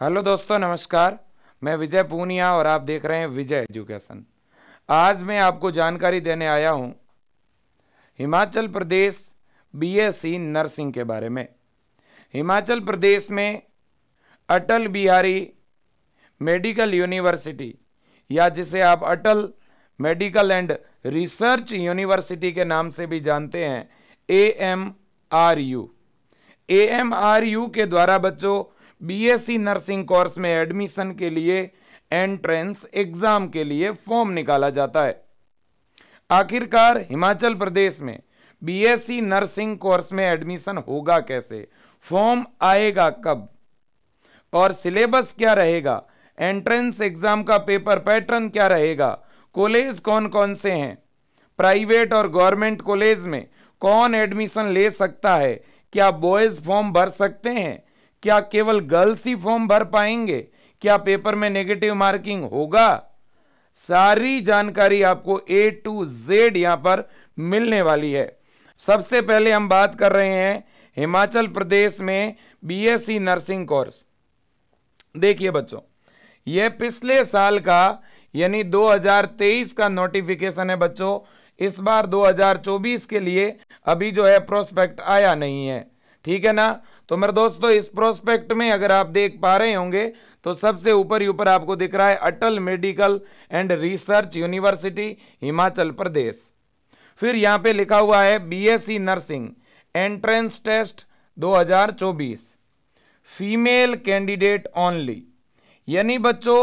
hello दोस्तों नमस्कार मैं विजय पूनिया और आप देख रहे हैं विजय एजुकेशन आज मैं आपको जानकारी देने आया हूं हिमाचल प्रदेश बीएससी नर्सिंग के बारे में हिमाचल प्रदेश में अटल बिहारी मेडिकल यूनिवर्सिटी या जिसे आप Atal medical and research university के नाम से भी जानते हैं A M R U A M R U के द्वारा बच्चों बीएससी e नर्सिंग कोर्स में एडमिशन के लिए एंट्रेंस एग्जाम के लिए फॉर्म निकाला जाता है आखिरकार हिमाचल प्रदेश में बीएससी e नर्सिंग कोर्स में एडमिशन होगा कैसे फॉर्म आएगा कब और सिलेबस क्या रहेगा एंट्रेंस एग्जाम का पेपर पैटर्न क्या रहेगा कॉलेज कौन कौन से हैं प्राइवेट और गवर्नमेंट कॉलेज में कौन एडमिशन ले सकता है क्या बॉयज़ फॉर्म भर सकते हैं क्या केवल गर्ल्स ही फॉर्म भर पाएंगे क्या पेपर में नेगेटिव मार्किंग होगा सारी जानकारी आपको ए टू जेड यहां पर मिलने वाली है सबसे पहले हम बात कर रहे हैं हिमाचल प्रदेश में बीएससी नर्सिंग कोर्स देखिए बच्चों यह पिछले साल का यानी 2023 का नोटिफिकेशन है बच्चों इस बार 2024 के लिए अभी जो है प्रोस्पेक्ट आया नहीं है ठीक है ना तो मेरे दोस्तों इस प्रोस्पेक्ट में अगर आप देख पा रहे होंगे तो सबसे ऊपर ही ऊपर आपको दिख रहा है Atal medical and research university Himachal Pradesh फिर यहाँ पे लिखा हुआ है BSc e nursing entrance test 2024 female candidate only यानी बच्चों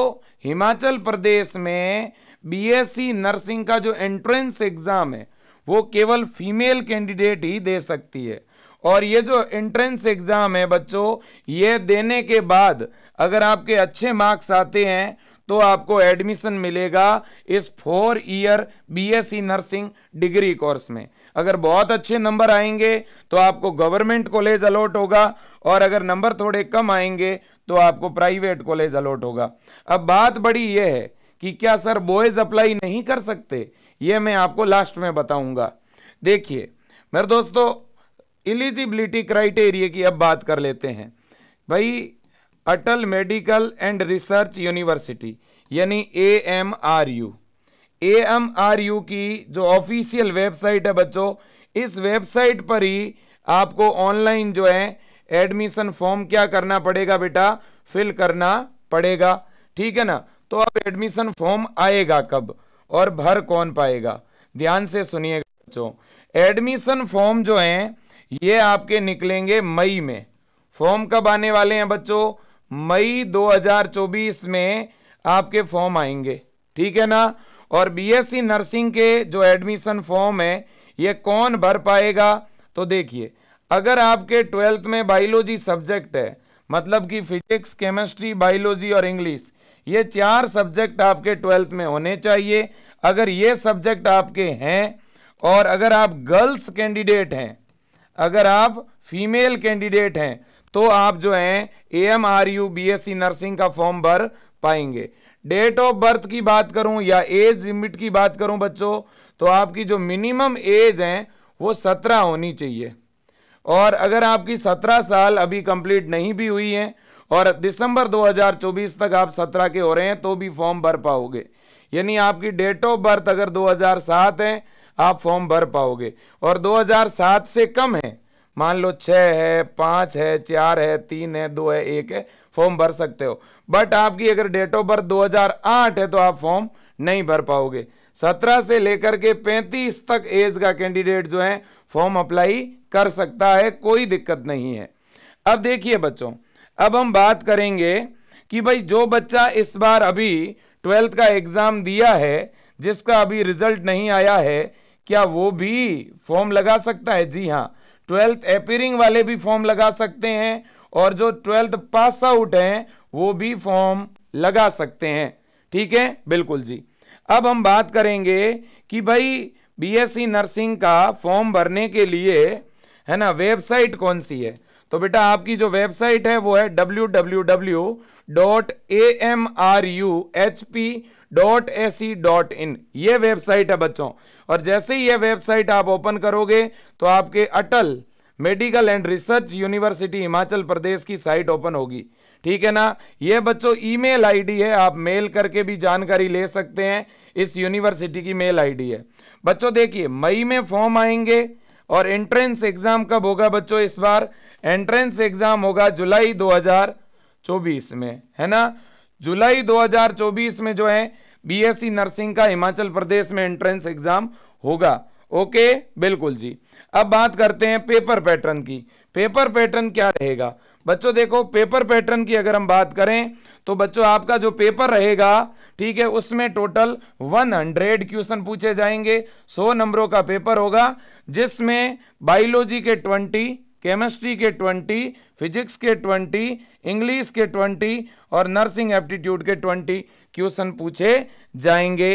हिमाचल प्रदेश में बीएससी e नर्सिंग का जो एंट्रेंस एग्ज़ाम है वो केवल फीमेल कैंडिडेट ही दे सकती है और ये जो एंट्रेंस एग्ज़ाम है बच्चों ये देने के बाद अगर आपके अच्छे मार्क्स आते हैं तो आपको एडमिशन मिलेगा इस four year BSc nursing degree course में अगर बहुत अच्छे नंबर आएंगे तो आपको गवर्नमेंट कॉलेज अलॉट होगा और अगर नंबर थोड़े कम आएंगे तो आपको प्राइवेट कॉलेज अलॉट होगा अब बात बड़ी यह है कि क्या सर बॉयज़ अप्लाई नहीं कर सकते ये मैं आपको लास्ट में बताऊंगा देखिए मेरे दोस्तों एलिजिबिलिटी क्राइटेरिया की अब बात कर लेते हैं भाई Atal medical and research university यानी A M R U A M R U की जो ऑफिशियल वेबसाइट है बच्चों इस वेबसाइट पर ही आपको ऑनलाइन जो है एडमिशन फॉर्म क्या करना पड़ेगा बेटा फिल करना पड़ेगा ठीक है ना तो अब एडमिशन फॉर्म आएगा कब और भर कौन पाएगा ध्यान से सुनिएगा बच्चों एडमिशन फॉर्म जो है ये आपके निकलेंगे मई में फॉर्म कब आने वाले हैं बच्चों मई 2024 में आपके फॉर्म आएंगे ठीक है ना और बीएससी नर्सिंग के जो एडमिशन फॉर्म है ये कौन भर पाएगा तो देखिए अगर आपके ट्वेल्थ में बायोलॉजी सब्जेक्ट है मतलब कि फिजिक्स केमिस्ट्री बायोलॉजी और इंग्लिश ये चार सब्जेक्ट आपके ट्वेल्थ में होने चाहिए अगर ये सब्जेक्ट आपके हैं और अगर आप गर्ल्स कैंडिडेट हैं अगर आप फीमेल कैंडिडेट हैं तो आप जो हैं A M R U B S C nursing का फॉर्म भर पाएंगे डेट ऑफ बर्थ की बात करूं या एज लिमिट की बात करूं बच्चों तो आपकी जो मिनिमम एज है वो सत्रह होनी चाहिए और अगर आपकी सत्रह साल अभी कंप्लीट नहीं भी हुई है और दिसंबर 2024 तक आप सत्रह के हो रहे हैं तो भी फॉर्म भर पाओगे यानी आपकी डेट ऑफ बर्थ अगर 2007 है आप फॉर्म भर पाओगे और 2007 से कम है मान लो छः है पाँच है चार है तीन है दो है एक है फॉर्म भर सकते हो बट आपकी अगर डेट ऑफ बर्थ 2008 है तो आप फॉर्म नहीं भर पाओगे 17 से लेकर के 35 तक एज का कैंडिडेट जो है फॉर्म अप्लाई कर सकता है कोई दिक्कत नहीं है अब देखिए बच्चों अब हम बात करेंगे कि भाई जो बच्चा इस बार अभी ट्वेल्थ का एग्ज़ाम दिया है जिसका अभी रिजल्ट नहीं आया है क्या वो भी फॉर्म लगा सकता है जी हाँ ट्वेल्थ अपियरिंग वाले भी फॉर्म लगा सकते हैं और जो ट्वेल्थ पास आउट हैं वो भी फॉर्म लगा सकते हैं ठीक है बिल्कुल जी अब हम बात करेंगे कि भाई बीएससी नर्सिंग का फॉर्म भरने के लिए है ना वेबसाइट कौन सी है तो बेटा आपकी जो वेबसाइट है वो है W W W dot A M R U H P dot A C dot in ये वेबसाइट है बच्चों और जैसे ही ये वेबसाइट आप ओपन करोगे तो आपके Atal medical and research university Himachal Pradesh की साइट ओपन होगी ठीक है ना ये बच्चों ईमेल आईडी है आप मेल करके भी जानकारी ले सकते हैं इस यूनिवर्सिटी की मेल आईडी है बच्चों देखिए मई में फॉर्म आएंगे और एंट्रेंस एग्ज़ाम कब होगा बच्चों इस बार एंट्रेंस एग्ज़ाम होगा जुलाई 2024 में है ना जुलाई 2024 में जो है बीएससी e नर्सिंग का हिमाचल प्रदेश में एंट्रेंस एग्जाम होगा ओके बिल्कुल जी अब बात करते हैं पेपर पैटर्न की पेपर पैटर्न क्या रहेगा बच्चों देखो पेपर पैटर्न की अगर हम बात करें तो बच्चों आपका जो पेपर रहेगा ठीक है उसमें टोटल 100 क्वेश्चन पूछे जाएंगे 100 नंबरों का पेपर होगा जिसमें बायोलॉजी के 20 केमिस्ट्री के 20, फिजिक्स के 20, इंग्लिश के 20 और नर्सिंग एप्टीट्यूड के 20 क्वेश्चन पूछे जाएंगे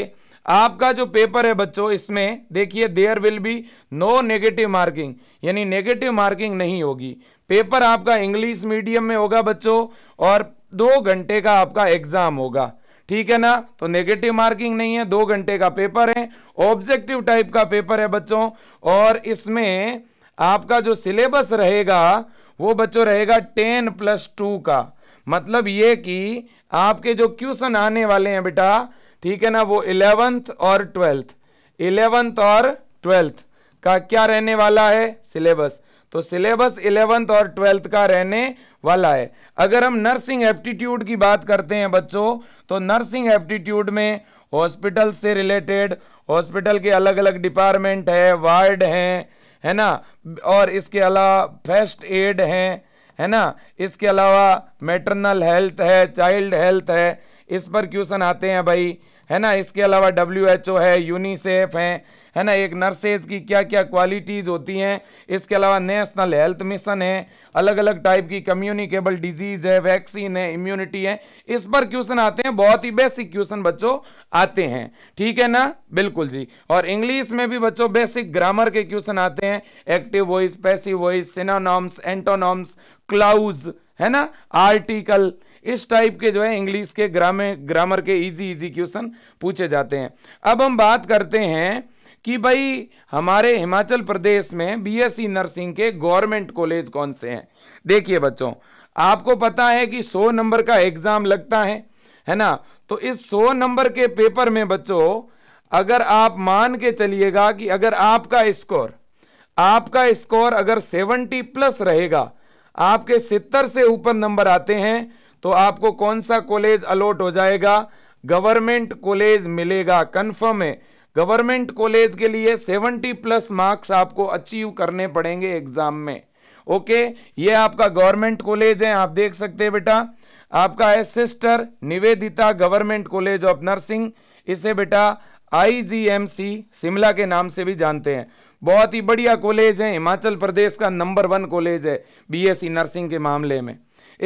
आपका जो पेपर है बच्चों इसमें देखिए there will be no negative marking यानी नेगेटिव मार्किंग नहीं होगी पेपर आपका इंग्लिश मीडियम में होगा बच्चों और दो घंटे का आपका एग्जाम होगा ठीक है ना तो नेगेटिव मार्किंग नहीं है दो घंटे का पेपर है ऑब्जेक्टिव टाइप का पेपर है बच्चों और इसमें आपका जो सिलेबस रहेगा वो बच्चों रहेगा टेन प्लस टू का मतलब ये कि आपके जो क्वेश्चन आने वाले हैं बेटा ठीक है ना वो इलेवंथ और ट्वेल्थ इलेवंथ और ट्वेल्थ का क्या रहने वाला है सिलेबस तो सिलेबस इलेवंथ और ट्वेल्थ का रहने वाला है अगर हम नर्सिंग एप्टीट्यूड की बात करते हैं बच्चों तो नर्सिंग एप्टीट्यूड में हॉस्पिटल से रिलेटेड हॉस्पिटल के अलग अलग डिपार्टमेंट है वार्ड हैं है ना और इसके अलावा फर्स्ट एड है है ना इसके अलावा मेटरनल हेल्थ है चाइल्ड हेल्थ है इस पर क्वेश्चन आते हैं भाई है ना इसके अलावा डब्ल्यू एच ओ है यूनिसेफ है है ना एक नर्सेज की क्या क्या क्वालिटीज़ होती हैं इसके अलावा नेशनल हेल्थ मिशन है अलग अलग टाइप की कम्युनिकेबल डिजीज है वैक्सीन है इम्यूनिटी है इस पर क्वेश्चन आते हैं बहुत ही बेसिक क्वेश्चन बच्चों आते हैं ठीक है ना बिल्कुल जी और इंग्लिश में भी बच्चों बेसिक ग्रामर के क्वेश्चन आते हैं active voice passive voice synonyms antonyms clause है ना आर्टिकल इस टाइप के जो है इंग्लिश के ग्रामे ग्रामर के इजी इजी क्वेश्चन पूछे जाते हैं अब हम बात करते हैं कि भाई हमारे हिमाचल प्रदेश में बीएससी नर्सिंग के गवर्नमेंट कॉलेज कौन से हैं देखिए बच्चों आपको पता है कि 100 नंबर का एग्ज़ाम लगता है है ना तो इस 100 नंबर के पेपर में बच्चों अगर आप मान के चलिएगा कि अगर आपका स्कोर आपका स्कोर अगर 70 प्लस रहेगा आपके सितर से ऊपर नंबर आते हैं तो आपको कौन सा कॉलेज अलॉट हो जाएगा गवर्नमेंट कॉलेज मिलेगा कन्फर्म है गवर्नमेंट कॉलेज के लिए 70 प्लस मार्क्स आपको अचीव करने पड़ेंगे एग्जाम में ओके ये आपका गवर्नमेंट कॉलेज है आप देख सकते हैं बेटा आपका है sister Nivedita government college of nursing इसे बेटा आईजीएमसी शिमला के नाम से भी जानते हैं बहुत ही बढ़िया कॉलेज है हिमाचल प्रदेश का नंबर वन कॉलेज है बीएससी e नर्सिंग के मामले में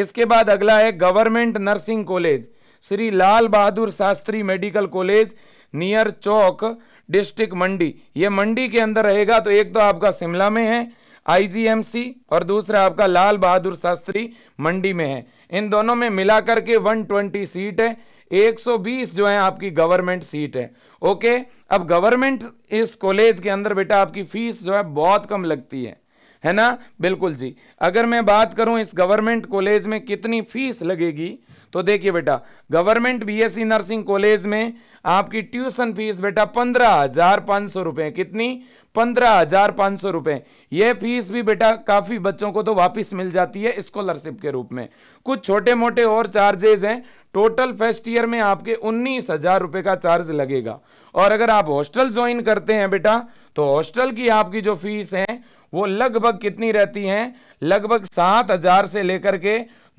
इसके बाद अगला है government nursing college Shri Lal Bahadur Shastri medical college Ner Chowk district Mandi ये मंडी के अंदर रहेगा तो एक तो आपका शिमला में है आईजीएमसी और दूसरा आपका लाल बहादुर शास्त्री मंडी में है इन दोनों में मिला करके 120 सीट है 120 जो है आपकी गवर्नमेंट सीट है ओके अब गवर्नमेंट इस कॉलेज के अंदर बेटा आपकी फीस जो है बहुत कम लगती है है ना बिल्कुल जी अगर मैं बात करूं इस गवर्नमेंट कॉलेज में कितनी फीस लगेगी तो देखिए बेटा government BSc e nursing college में आपकी ट्यूशन फीस बेटा पंद्रह हजार पांच सौ रुपए कितनी पंद्रह हजार पांच सौ रुपए यह फीस भी बेटा काफ़ी बच्चों को तो वापस मिल जाती है स्कॉलरशिप के रूप में कुछ छोटे मोटे और चार्जेज हैं टोटल फर्स्ट ईयर में आपके उन्नीस हजार रुपए का चार्ज लगेगा और अगर आप हॉस्टल ज्वाइन करते हैं बेटा तो हॉस्टल की आपकी जो फीस है वो लगभग कितनी रहती है लगभग सात हजार से लेकर के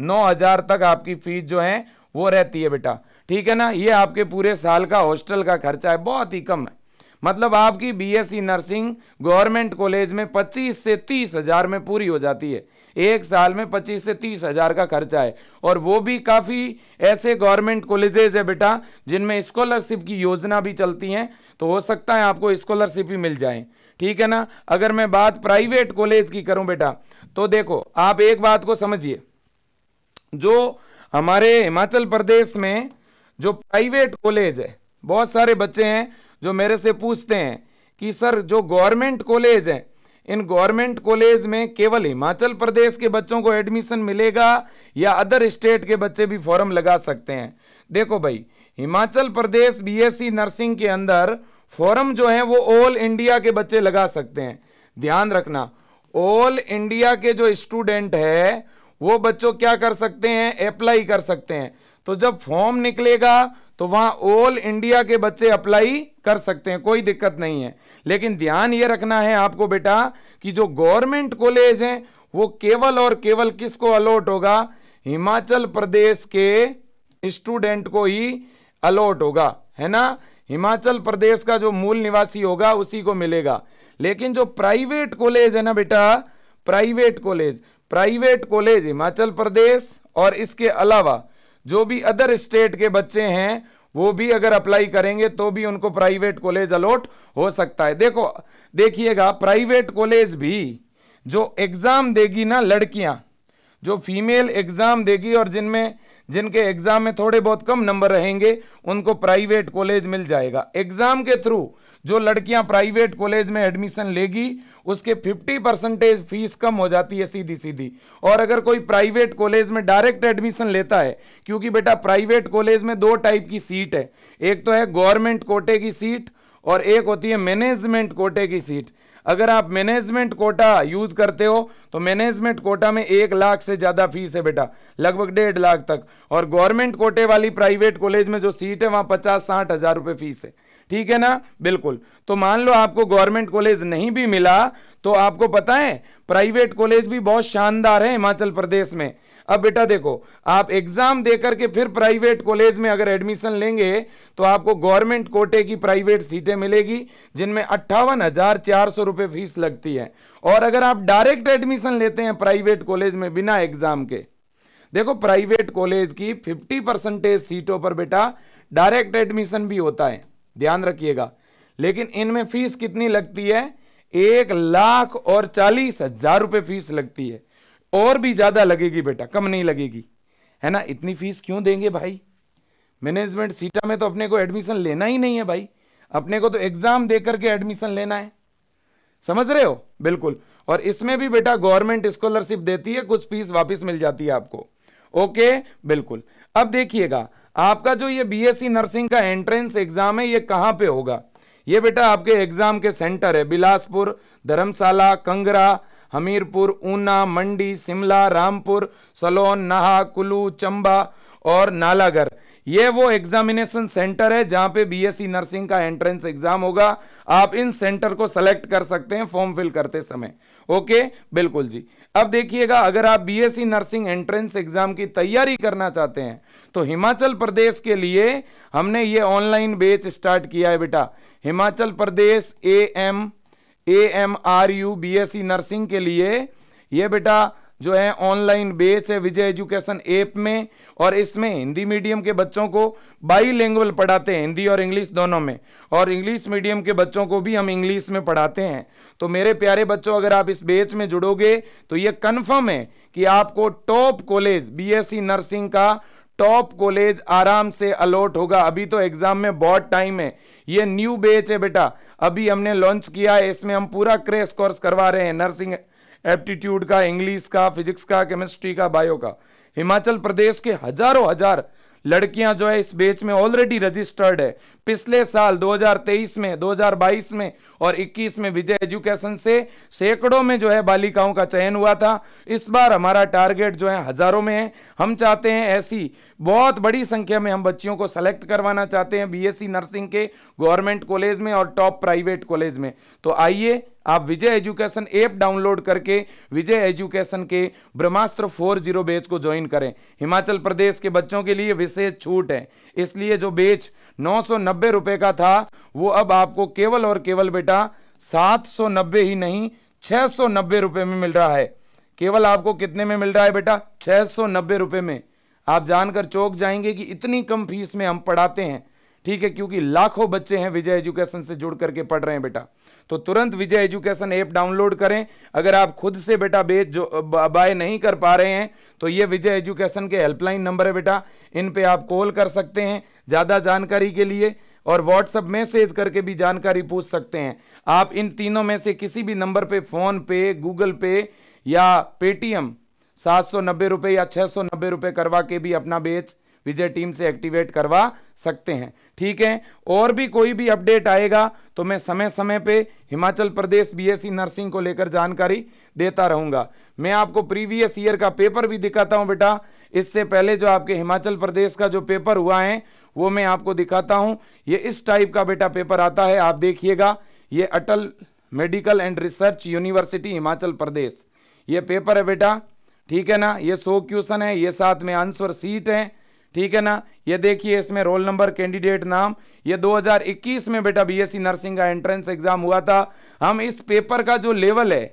नौ हजार तक आपकी फीस जो है वो रहती है बेटा ठीक है ना ये आपके पूरे साल का हॉस्टल का खर्चा है बहुत ही कम है मतलब आपकी BSc e nursing government college में पच्चीस से तीस हज़ार में पूरी हो जाती है एक साल में पच्चीस से तीस हज़ार का खर्चा है और वो भी काफ़ी ऐसे गवर्नमेंट कॉलेजेज है बेटा जिनमें स्कॉलरशिप की योजना भी चलती हैं तो हो सकता है आपको स्कॉलरशिप ही मिल जाए ठीक है ना अगर मैं बात प्राइवेट कॉलेज की करूं बेटा तो देखो आप एक बात को समझिए जो हमारे हिमाचल प्रदेश में जो प्राइवेट कॉलेज है बहुत सारे बच्चे हैं जो मेरे से पूछते हैं कि सर जो गवर्नमेंट कॉलेज हैं इन गवर्नमेंट कॉलेज में केवल हिमाचल प्रदेश के बच्चों को एडमिशन मिलेगा या अदर स्टेट के बच्चे भी फॉर्म लगा सकते हैं देखो भाई Himachal Pradesh BSc nursing e के अंदर फॉर्म जो है वो ऑल इंडिया के बच्चे लगा सकते हैं ध्यान रखना ऑल इंडिया के जो स्टूडेंट है वो बच्चों क्या कर सकते हैं अप्लाई कर सकते हैं तो जब फॉर्म निकलेगा तो वहां ऑल इंडिया के बच्चे अप्लाई कर सकते हैं कोई दिक्कत नहीं है लेकिन ध्यान ये रखना है आपको बेटा कि जो गवर्नमेंट कॉलेज हैं वो केवल और केवल किसको अलॉट होगा हिमाचल प्रदेश के स्टूडेंट को ही अलॉट होगा है ना हिमाचल प्रदेश का जो मूल निवासी होगा उसी को मिलेगा लेकिन जो प्राइवेट कॉलेज है ना बेटा private college private college Himachal Pradesh और इसके अलावा जो भी अदर स्टेट के बच्चे हैं वो भी अगर अप्लाई करेंगे तो भी उनको प्राइवेट कॉलेज अलॉट हो सकता है देखो देखिएगा प्राइवेट कॉलेज भी जो एग्ज़ाम देगी ना लड़कियां जो फीमेल एग्ज़ाम देगी और जिनमें जिनके एग्ज़ाम में थोड़े बहुत कम नंबर रहेंगे उनको प्राइवेट कॉलेज मिल जाएगा एग्ज़ाम के थ्रू जो लड़कियां प्राइवेट कॉलेज में एडमिशन लेगी उसके 50 परसेंटेज फीस कम हो जाती है सीधी सीधी और अगर कोई प्राइवेट कॉलेज में डायरेक्ट एडमिशन लेता है क्योंकि बेटा प्राइवेट कॉलेज में दो टाइप की सीट है एक तो है गवर्नमेंट कोटे की सीट और एक होती है मैनेजमेंट कोटे की सीट अगर आप मैनेजमेंट कोटा यूज करते हो तो मैनेजमेंट कोटा में एक लाख से ज़्यादा फीस है बेटा लगभग डेढ़ लाख तक और गवर्नमेंट कोटे वाली प्राइवेट कॉलेज में जो सीट है वहां पचास साठ हज़ार रुपए फीस है ठीक है ना बिल्कुल तो मान लो आपको गवर्नमेंट कॉलेज नहीं भी मिला तो आपको पता है प्राइवेट कॉलेज भी बहुत शानदार है हिमाचल प्रदेश में अब बेटा देखो आप एग्जाम देकर के फिर प्राइवेट कॉलेज में अगर एडमिशन लेंगे तो आपको गवर्नमेंट कोटे की प्राइवेट सीटें मिलेगी जिनमें अट्ठावन हजार चार सौ रुपए फीस लगती है और अगर आप डायरेक्ट एडमिशन लेते हैं प्राइवेट कॉलेज में बिना एग्जाम के देखो प्राइवेट कॉलेज की फिफ्टी परसेंटेज सीटों पर बेटा डायरेक्ट एडमिशन भी होता है ध्यान रखिएगा लेकिन इनमें फीस कितनी लगती है एक लाख और चालीस हजार रुपये फीस लगती है और भी ज़्यादा लगेगी बेटा कम नहीं लगेगी है ना इतनी फीस क्यों देंगे भाई मैनेजमेंट सीटा में तो अपने को एडमिशन लेना ही नहीं है भाई अपने को तो एग्ज़ाम दे करके एडमिशन लेना है समझ रहे हो बिल्कुल और इसमें भी बेटा गवर्नमेंट स्कॉलरशिप देती है कुछ फीस वापस मिल जाती है आपको ओके बिल्कुल अब देखिएगा आपका जो ये बीएससी नर्सिंग e का एंट्रेंस एग्जाम है ये कहाँ पे होगा ये बेटा आपके एग्जाम के सेंटर है बिलासपुर धर्मशाला कंगरा हमीरपुर ऊना मंडी शिमला रामपुर सलोन नहा कुल्लू चंबा और नालागढ़ ये वो एग्जामिनेशन सेंटर है जहाँ पे बीएससी नर्सिंग e का एंट्रेंस एग्जाम होगा आप इन सेंटर को सेलेक्ट कर सकते हैं फॉर्म फिल करते समय ओके बिल्कुल जी अब देखिएगा अगर आप BSc e nursing entrance exam की तैयारी करना चाहते हैं तो हिमाचल प्रदेश के लिए हमने ये ऑनलाइन बेच स्टार्ट किया है बेटा Himachal Pradesh A M A M R U B S C nursing के लिए ये बेटा जो है ऑनलाइन बेच है विजय एजुकेशन ऐप में और इसमें हिंदी मीडियम के बच्चों को बाई लैंग्वेज पढ़ाते हैं हिंदी और इंग्लिश दोनों में और इंग्लिश मीडियम के बच्चों को भी हम इंग्लिश में पढ़ाते हैं तो मेरे प्यारे बच्चों अगर आप इस बेच में जुड़ोगे तो ये कन्फर्म है कि आपको टॉप कॉलेज बी नर्सिंग का टॉप कॉलेज आराम से अलॉट होगा अभी तो एग्जाम में बहुत टाइम है ये न्यू बेच है बेटा अभी हमने लॉन्च किया है इसमें हम पूरा क्रेश कोर्स करवा रहे हैं नर्सिंग एप्टीट्यूड का इंग्लिश का फिजिक्स का केमिस्ट्री का बायो का हिमाचल प्रदेश के हजारों हजार लड़कियां जो है इस बेच में ऑलरेडी रजिस्टर्ड है पिछले साल 2023 में 2022 में और 21 में विजय एजुकेशन से सैकड़ों में जो है बालिकाओं का चयन हुआ था इस बार हमारा टारगेट जो है हजारों में है हम चाहते हैं ऐसी बहुत बड़ी संख्या में हम बच्चियों को सेलेक्ट करवाना चाहते हैं बीएससी नर्सिंग e के गवर्नमेंट कॉलेज में और टॉप प्राइवेट कॉलेज में तो आइए आप विजय एजुकेशन ऐप डाउनलोड करके विजय एजुकेशन के ब्रह्मास्त्र फोर जीरो बेच को ज्वाइन करें हिमाचल प्रदेश के बच्चों के लिए विशेष छूट है इसलिए जो बेच नौ सौ नब्बे का था वो अब आपको केवल और केवल बेटा सात सौ नब्बे ही नहीं छह सौ नब्बे रुपए में मिल रहा है केवल आपको कितने में मिल रहा है बेटा छह सौ नब्बे रुपए में आप जानकर चौक जाएंगे कि इतनी कम फीस में हम पढ़ाते हैं ठीक है क्योंकि लाखों बच्चे हैं विजय एजुकेशन से जुड़ करके पढ़ रहे हैं बेटा तो तुरंत विजय एजुकेशन ऐप डाउनलोड करें अगर आप खुद से बेटा बेच जो बाय नहीं कर पा रहे हैं तो ये विजय एजुकेशन के हेल्पलाइन नंबर है बेटा इन पे आप कॉल कर सकते हैं ज़्यादा जानकारी के लिए और व्हाट्सअप मैसेज करके भी जानकारी पूछ सकते हैं आप इन तीनों में से किसी भी नंबर पे फ़ोन पे गूगल पे या पेटीएम सात सौ नब्बे या छः सौ नब्बे करवा के भी अपना बेच विजय टीम से एक्टिवेट करवा सकते हैं ठीक है और भी कोई भी अपडेट आएगा तो मैं समय समय पे हिमाचल प्रदेश बीएससी नर्सिंग को लेकर जानकारी देता रहूंगा मैं आपको प्रीवियस ईयर का पेपर भी दिखाता हूं बेटा इससे पहले जो आपके हिमाचल प्रदेश का जो पेपर हुआ है वो मैं आपको दिखाता हूं ये इस टाइप का बेटा पेपर आता है आप देखिएगा ये Atal medical and research university Himachal Pradesh ये पेपर है बेटा ठीक है ना ये सो क्वेश्चन है ये साथ में आंसर सीट है ठीक है ना ये देखिए इसमें रोल नंबर कैंडिडेट नाम ये 2021 में बेटा बीएससी e नर्सिंग का एंट्रेंस एग्जाम हुआ था हम इस पेपर का जो लेवल है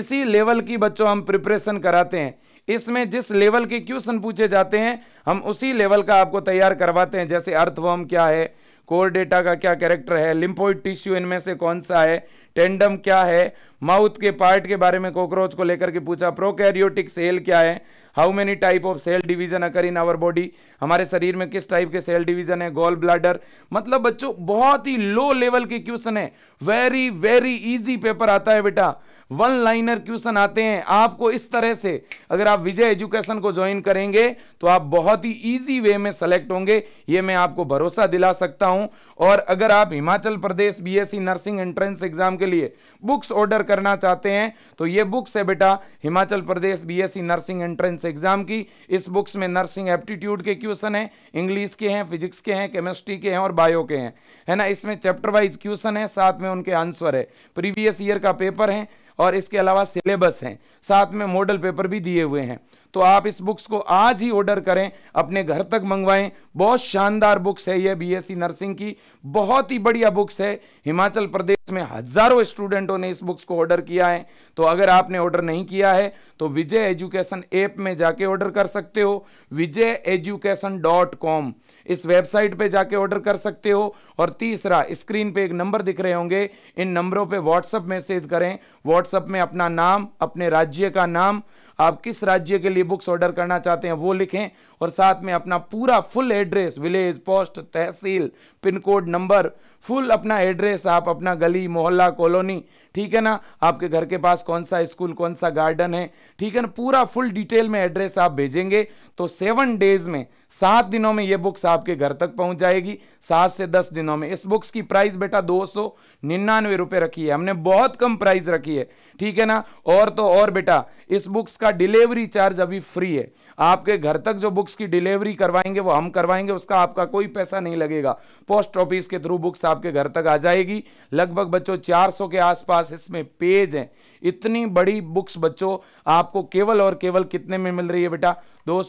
इसी लेवल की बच्चों हम प्रिपरेशन कराते हैं इसमें जिस लेवल के क्वेश्चन पूछे जाते हैं हम उसी लेवल का आपको तैयार करवाते हैं जैसे अर्थवर्म क्या है कोर डेटा का क्या कैरेक्टर है लिम्फोइड टिश्यू इनमें से कौन सा है टेंडम क्या है माउथ के पार्ट के बारे में कॉकरोच को लेकर के पूछा प्रोकैरियोटिक सेल क्या है how many type of cell division occur in our body हमारे शरीर में किस टाइप के सेल डिवीजन है गोल ब्लाडर मतलब बच्चों बहुत ही लो लेवल के क्वेश्चन है वेरी वेरी इजी पेपर आता है बेटा वन लाइनर क्वेश्चन आते हैं आपको इस तरह से अगर आप विजय एजुकेशन को ज्वाइन करेंगे तो आप बहुत ही ईजी वे में सेलेक्ट होंगे ये मैं आपको भरोसा दिला सकता हूं और अगर आप Himachal Pradesh BSc nursing entrance exam के लिए बुक्स ऑर्डर करना चाहते हैं तो ये बुक्स है बेटा Himachal Pradesh BSc nursing entrance exam की इस बुक्स में नर्सिंग एप्टीट्यूड के क्वेश्चन हैं इंग्लिश के हैं फिजिक्स के हैं केमिस्ट्री के हैं और बायो के हैं है ना इसमें चैप्टर वाइज क्वेश्चन है साथ में उनके आंसर है प्रीवियस ईयर का पेपर है और इसके अलावा सिलेबस हैं साथ में मॉडल पेपर भी दिए हुए हैं तो आप इस बुक्स को आज ही ऑर्डर करें अपने घर तक मंगवाएं बहुत शानदार बुक्स है ये बीएससी नर्सिंग की बहुत ही बढ़िया बुक्स है हिमाचल प्रदेश में हजारों स्टूडेंटों ने इस बुक्स को ऑर्डर किया है तो अगर आपने ऑर्डर नहीं किया है तो विजय एजुकेशन ऐप में जाके ऑर्डर कर सकते हो विजय एजुकेशन डॉट कॉम इस वेबसाइट पे जाके ऑर्डर कर सकते हो और तीसरा स्क्रीन पे एक नंबर दिख रहे होंगे इन नंबरों पे व्हाट्सअप मैसेज करें व्हाट्सअप में अपना नाम अपने राज्य का नाम आप किस राज्य के लिए बुक्स ऑर्डर करना चाहते हैं वो लिखें और साथ में अपना पूरा फुल एड्रेस विलेज पोस्ट तहसील पिन कोड नंबर फुल अपना एड्रेस आप अपना गली मोहल्ला कॉलोनी ठीक है ना आपके घर के पास कौन सा स्कूल कौन सा गार्डन है ठीक है ना पूरा फुल डिटेल में एड्रेस आप भेजेंगे तो सेवन डेज में सात दिनों में ये बुक्स आपके घर तक पहुंच जाएगी सात से दस दिनों में इस बुक्स की प्राइस बेटा दो सौ निन्यानवे रुपये रखी है हमने बहुत कम प्राइस रखी है ठीक है ना और तो और बेटा इस बुक्स का डिलीवरी चार्ज अभी फ्री है आपके घर तक जो बुक्स की डिलीवरी करवाएंगे वो हम करवाएंगे उसका आपका कोई पैसा नहीं लगेगा पोस्ट ऑफिस के थ्रू बुक्स आपके घर तक आ जाएगी लगभग बच्चों 400 के आसपास इसमें पेज हैं इतनी बड़ी बुक्स बच्चों आपको केवल और केवल कितने में मिल रही है बेटा दो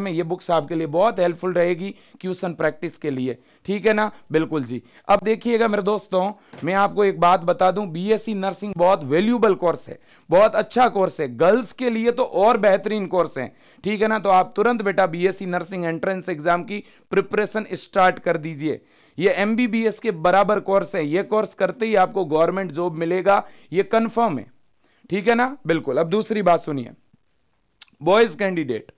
में ये बुक्स आपके लिए बहुत हेल्पफुल रहेगी क्यूसन प्रैक्टिस के लिए ठीक है ना बिल्कुल जी अब देखिएगा मेरे दोस्तों मैं आपको एक बात बता दूं बीएससी नर्सिंग बहुत वैल्यूबल कोर्स है बहुत अच्छा कोर्स है गर्ल्स के लिए तो और बेहतरीन कोर्स है ठीक है ना तो आप तुरंत बेटा बीएससी नर्सिंग एंट्रेंस एग्जाम की प्रिपरेशन स्टार्ट कर दीजिए ये एम के बराबर कोर्स है ये कोर्स करते ही आपको गवर्नमेंट जॉब मिलेगा ये कन्फर्म है ठीक है ना बिल्कुल अब दूसरी बात सुनिए boys candidate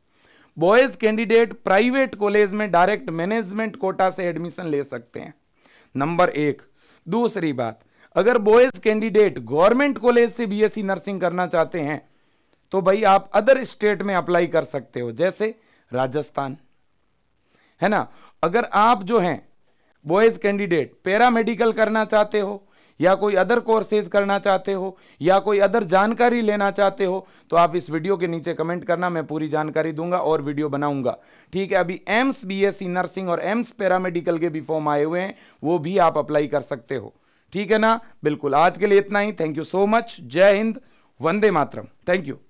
boys candidate private college में डायरेक्ट मैनेजमेंट कोटा से एडमिशन ले सकते हैं नंबर एक दूसरी बात अगर बॉयज कैंडिडेट गवर्नमेंट कॉलेज से बीएससी नर्सिंग करना चाहते हैं तो भाई आप अदर स्टेट में अप्लाई कर सकते हो जैसे राजस्थान है ना अगर आप जो हैं बॉयज कैंडिडेट पैरामेडिकल करना चाहते हो या कोई अदर कोर्सेज करना चाहते हो या कोई अदर जानकारी लेना चाहते हो तो आप इस वीडियो के नीचे कमेंट करना मैं पूरी जानकारी दूंगा और वीडियो बनाऊंगा ठीक है अभी एम्स बीएससी नर्सिंग और एम्स पैरामेडिकल के भी फॉर्म आए हुए हैं वो भी आप अप्लाई कर सकते हो ठीक है ना बिल्कुल आज के लिए इतना ही थैंक यू सो मच जय हिंद वंदे मातरम थैंक यू